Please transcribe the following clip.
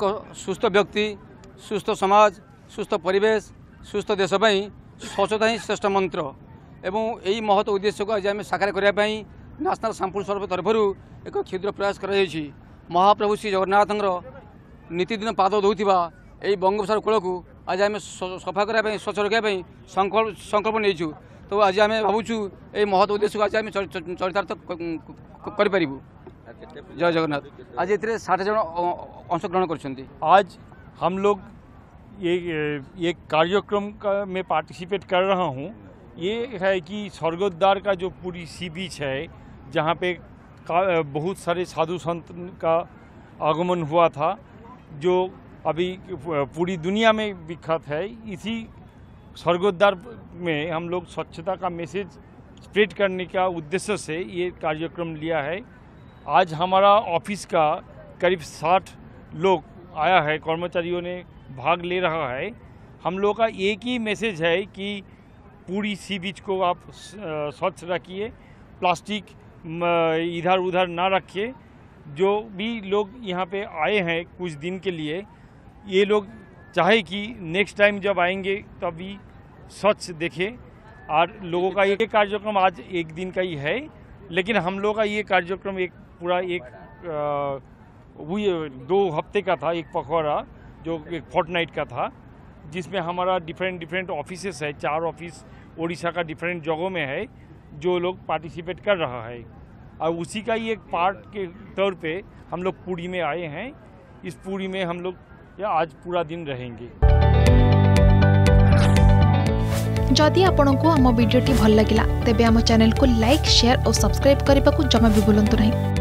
ସୁସ୍ଥ ବ୍ୟକ୍ତି ସୁସ୍ଥ ସମାଜ ସୁସ୍ଥ ପରିବେଶ ସୁସ୍ଥ ଦେଶ ପାଇଁ ସ୍ୱଚ୍ଛତା ହିଁ ଶ୍ରେଷ୍ଠ ମନ୍ତ୍ର ଏବଂ ଏହି ମହତ ଉଦ୍ଦେଶ୍ୟକୁ ଆଜି ଆମେ ସାକାର କରିବା ପାଇଁ ନ୍ୟାସନାଲ୍ ସାମ୍ପୁଲ ସର୍ଭ ତରଫରୁ ଏକ କ୍ଷୁଦ୍ର ପ୍ରୟାସ କରାଯାଇଛି ମହାପ୍ରଭୁ ଶ୍ରୀ ଜଗନ୍ନାଥଙ୍କର ନୀତିଦିନ ପାଦ ଦେଉଥିବା ଏହି ବଙ୍ଗୋପସାଗର କୂଳକୁ ଆଜି ଆମେ ସଫା କରିବା ପାଇଁ ସ୍ୱଚ୍ଛ ରଖିବା ପାଇଁ ସଂକଳ୍ପ ନେଇଛୁ ତ ଆଜି ଆମେ ଭାବୁଛୁ ଏହି ମହତ ଉଦ୍ଦେଶ୍ୟକୁ ଆଜି ଆମେ ଚରିତାର୍ଥ କରିପାରିବୁ जय जगन्नाथ आज এতে साठ जन अंशग्रहण कर आज हम लोग ये ये कार्यक्रम का में पार्टिसिपेट कर रहा हूँ ये है कि स्वर्गोद्वार का जो पूरी सी बीच है जहाँ पे बहुत सारे साधु संत का आगमन हुआ था जो अभी पूरी दुनिया में विख्यात है इसी स्वर्गोद्वार में हम लोग स्वच्छता का मैसेज स्प्रेड करने का उद्देश्य से ये कार्यक्रम लिया है आज हमारा ऑफिस का करीब साठ लोग आया है कर्मचारियों ने भाग ले रहा है हम लोग का एक ही मैसेज है कि पूरी सी बीच को आप स्वच्छ रखिए प्लास्टिक इधर उधर ना रखिए जो भी लोग यहाँ पे आए हैं कुछ दिन के लिए ये लोग चाहे कि नेक्स्ट टाइम जब आएंगे तभी स्वच्छ देखें और लोगों का ये कार्यक्रम आज एक दिन का ही है लेकिन हम लोग का ये कार्यक्रम एक पूरा एक वही दो हफ्ते का था एक पखवाड़ा जो एक फोर्टनाइट का था जिसमें हमारा डिफरेंट डिफरेंट ऑफिसेस है चार ऑफिस ओडिशा का डिफरेंट जगहों में है जो लोग पार्टिसिपेट कर रहा है और उसी का ही एक पार्ट के तौर पे हम लोग पूरी में आए हैं इस पूरी में हम लोग आज पूरा दिन रहेंगे जदि आपण को आम भिडी भल लगा तेब आम चैनल को लाइक शेयर और सब्सक्राइब करने को जमा भी बुलां नहीं